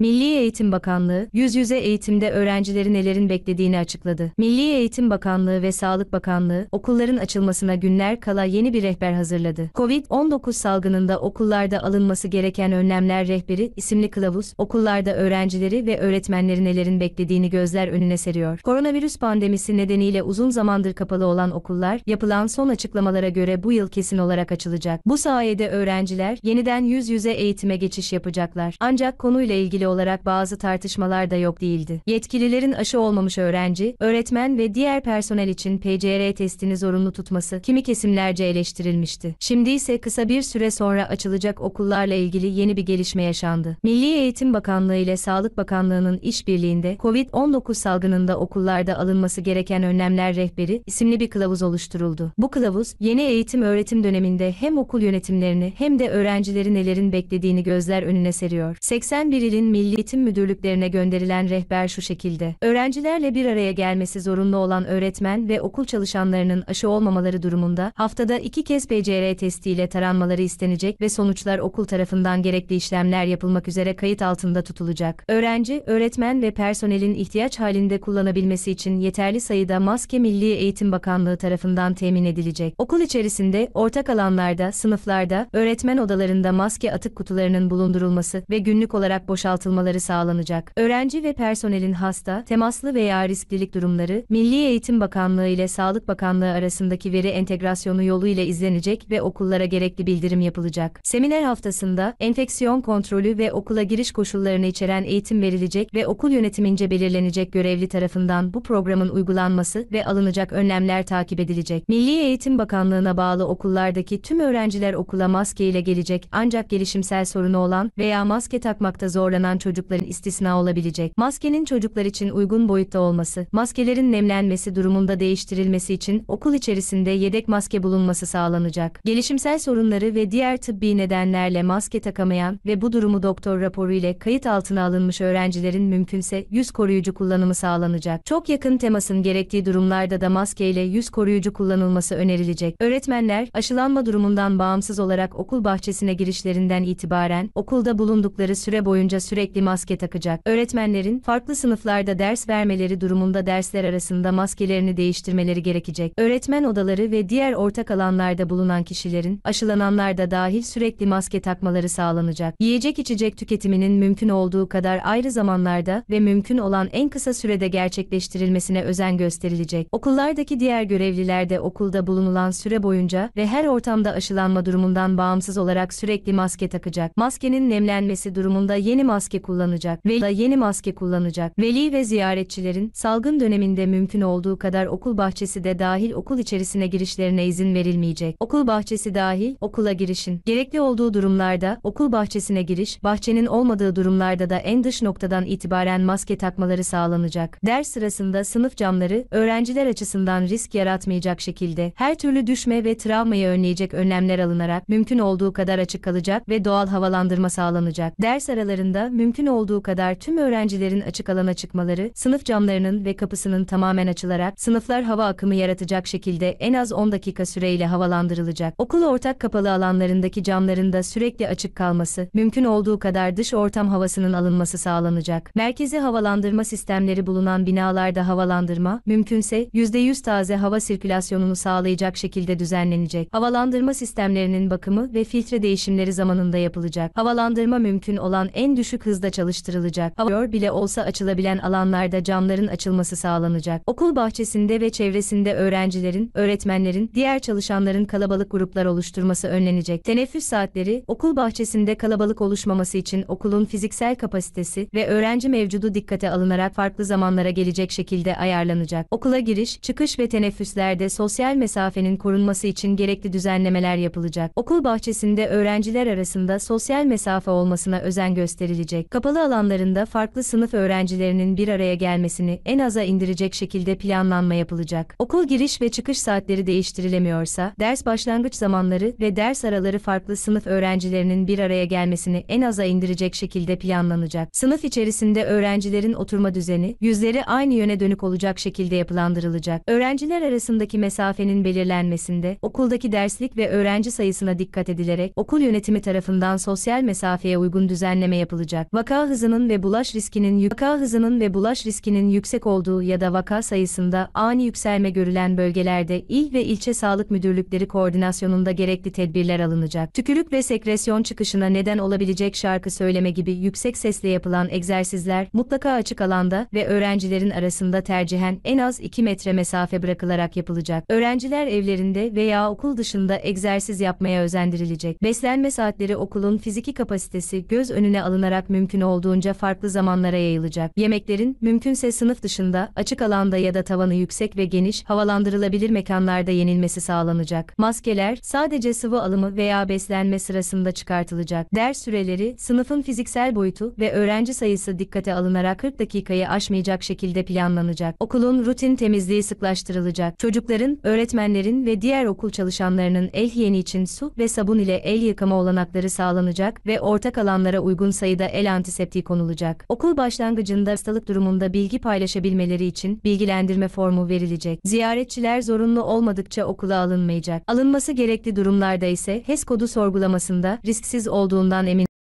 Milli Eğitim Bakanlığı, yüz yüze eğitimde öğrencileri nelerin beklediğini açıkladı. Milli Eğitim Bakanlığı ve Sağlık Bakanlığı, okulların açılmasına günler kala yeni bir rehber hazırladı. Covid-19 salgınında okullarda alınması gereken önlemler rehberi isimli kılavuz, okullarda öğrencileri ve öğretmenleri nelerin beklediğini gözler önüne seriyor. Koronavirüs pandemisi nedeniyle uzun zamandır kapalı olan okullar, yapılan son açıklamalara göre bu yıl kesin olarak açılacak. Bu sayede öğrenciler yeniden yüz yüze eğitime geçiş yapacaklar. Ancak konuyla ilgili ilgili olarak bazı tartışmalar da yok değildi. Yetkililerin aşı olmamış öğrenci, öğretmen ve diğer personel için PCR testini zorunlu tutması kimi kesimlerce eleştirilmişti. Şimdi ise kısa bir süre sonra açılacak okullarla ilgili yeni bir gelişme yaşandı. Milli Eğitim Bakanlığı ile Sağlık Bakanlığı'nın işbirliğinde COVID-19 salgınında okullarda alınması gereken önlemler rehberi isimli bir kılavuz oluşturuldu. Bu kılavuz yeni eğitim öğretim döneminde hem okul yönetimlerini hem de öğrencileri nelerin beklediğini gözler önüne seriyor. 81 ilin Milli Eğitim Müdürlüklerine gönderilen rehber şu şekilde. Öğrencilerle bir araya gelmesi zorunlu olan öğretmen ve okul çalışanlarının aşı olmamaları durumunda haftada iki kez PCR testiyle taranmaları istenecek ve sonuçlar okul tarafından gerekli işlemler yapılmak üzere kayıt altında tutulacak. Öğrenci, öğretmen ve personelin ihtiyaç halinde kullanabilmesi için yeterli sayıda maske Milli Eğitim Bakanlığı tarafından temin edilecek. Okul içerisinde, ortak alanlarda, sınıflarda, öğretmen odalarında maske atık kutularının bulundurulması ve günlük olarak boşaltılması katılmaları sağlanacak. Öğrenci ve personelin hasta, temaslı veya risklilik durumları, Milli Eğitim Bakanlığı ile Sağlık Bakanlığı arasındaki veri entegrasyonu yoluyla izlenecek ve okullara gerekli bildirim yapılacak. Seminer haftasında enfeksiyon kontrolü ve okula giriş koşullarını içeren eğitim verilecek ve okul yönetimince belirlenecek görevli tarafından bu programın uygulanması ve alınacak önlemler takip edilecek. Milli Eğitim Bakanlığı'na bağlı okullardaki tüm öğrenciler okula maske ile gelecek ancak gelişimsel sorunu olan veya maske takmakta zorlanan kullanan çocukların istisna olabilecek. Maskenin çocuklar için uygun boyutta olması, maskelerin nemlenmesi durumunda değiştirilmesi için okul içerisinde yedek maske bulunması sağlanacak. Gelişimsel sorunları ve diğer tıbbi nedenlerle maske takamayan ve bu durumu doktor raporu ile kayıt altına alınmış öğrencilerin mümkünse yüz koruyucu kullanımı sağlanacak. Çok yakın temasın gerektiği durumlarda da maske ile yüz koruyucu kullanılması önerilecek. Öğretmenler, aşılanma durumundan bağımsız olarak okul bahçesine girişlerinden itibaren okulda bulundukları süre boyunca süre sürekli maske takacak. Öğretmenlerin farklı sınıflarda ders vermeleri durumunda dersler arasında maskelerini değiştirmeleri gerekecek. Öğretmen odaları ve diğer ortak alanlarda bulunan kişilerin aşılananlar da dahil sürekli maske takmaları sağlanacak. Yiyecek içecek tüketiminin mümkün olduğu kadar ayrı zamanlarda ve mümkün olan en kısa sürede gerçekleştirilmesine özen gösterilecek. Okullardaki diğer görevliler de okulda bulunulan süre boyunca ve her ortamda aşılanma durumundan bağımsız olarak sürekli maske takacak. Maskenin nemlenmesi durumunda yeni maske maske kullanacak ve da yeni maske kullanacak. Veli ve ziyaretçilerin salgın döneminde mümkün olduğu kadar okul bahçesi de dahil okul içerisine girişlerine izin verilmeyecek. Okul bahçesi dahil okula girişin. Gerekli olduğu durumlarda okul bahçesine giriş, bahçenin olmadığı durumlarda da en dış noktadan itibaren maske takmaları sağlanacak. Ders sırasında sınıf camları öğrenciler açısından risk yaratmayacak şekilde her türlü düşme ve travmayı önleyecek önlemler alınarak mümkün olduğu kadar açık kalacak ve doğal havalandırma sağlanacak. Ders aralarında mümkün mümkün olduğu kadar tüm öğrencilerin açık alana çıkmaları, sınıf camlarının ve kapısının tamamen açılarak sınıflar hava akımı yaratacak şekilde en az 10 dakika süreyle havalandırılacak. Okul ortak kapalı alanlarındaki camların da sürekli açık kalması, mümkün olduğu kadar dış ortam havasının alınması sağlanacak. Merkezi havalandırma sistemleri bulunan binalarda havalandırma, mümkünse %100 taze hava sirkülasyonunu sağlayacak şekilde düzenlenecek. Havalandırma sistemlerinin bakımı ve filtre değişimleri zamanında yapılacak. Havalandırma mümkün olan en düşük hızda çalıştırılacak. Havayör bile olsa açılabilen alanlarda camların açılması sağlanacak. Okul bahçesinde ve çevresinde öğrencilerin, öğretmenlerin, diğer çalışanların kalabalık gruplar oluşturması önlenecek. Teneffüs saatleri, okul bahçesinde kalabalık oluşmaması için okulun fiziksel kapasitesi ve öğrenci mevcudu dikkate alınarak farklı zamanlara gelecek şekilde ayarlanacak. Okula giriş, çıkış ve teneffüslerde sosyal mesafenin korunması için gerekli düzenlemeler yapılacak. Okul bahçesinde öğrenciler arasında sosyal mesafe olmasına özen gösterilecek edilecek. Kapalı alanlarında farklı sınıf öğrencilerinin bir araya gelmesini en aza indirecek şekilde planlanma yapılacak. Okul giriş ve çıkış saatleri değiştirilemiyorsa, ders başlangıç zamanları ve ders araları farklı sınıf öğrencilerinin bir araya gelmesini en aza indirecek şekilde planlanacak. Sınıf içerisinde öğrencilerin oturma düzeni, yüzleri aynı yöne dönük olacak şekilde yapılandırılacak. Öğrenciler arasındaki mesafenin belirlenmesinde, okuldaki derslik ve öğrenci sayısına dikkat edilerek, okul yönetimi tarafından sosyal mesafeye uygun düzenleme yapılacak olarak vaka hızının ve bulaş riskinin vaka hızının ve bulaş riskinin yüksek olduğu ya da vaka sayısında ani yükselme görülen bölgelerde il ve ilçe sağlık müdürlükleri koordinasyonunda gerekli tedbirler alınacak. Tükürük ve sekresyon çıkışına neden olabilecek şarkı söyleme gibi yüksek sesle yapılan egzersizler mutlaka açık alanda ve öğrencilerin arasında tercihen en az 2 metre mesafe bırakılarak yapılacak. Öğrenciler evlerinde veya okul dışında egzersiz yapmaya özendirilecek. Beslenme saatleri okulun fiziki kapasitesi göz önüne alınarak mümkün olduğunca farklı zamanlara yayılacak. Yemeklerin, mümkünse sınıf dışında, açık alanda ya da tavanı yüksek ve geniş, havalandırılabilir mekanlarda yenilmesi sağlanacak. Maskeler, sadece sıvı alımı veya beslenme sırasında çıkartılacak. Ders süreleri, sınıfın fiziksel boyutu ve öğrenci sayısı dikkate alınarak 40 dakikayı aşmayacak şekilde planlanacak. Okulun rutin temizliği sıklaştırılacak. Çocukların, öğretmenlerin ve diğer okul çalışanlarının el hijyeni için su ve sabun ile el yıkama olanakları sağlanacak ve ortak alanlara uygun sayıda el sırayla antiseptiği konulacak. Okul başlangıcında hastalık durumunda bilgi paylaşabilmeleri için bilgilendirme formu verilecek. Ziyaretçiler zorunlu olmadıkça okula alınmayacak. Alınması gerekli durumlarda ise HES kodu sorgulamasında risksiz olduğundan emin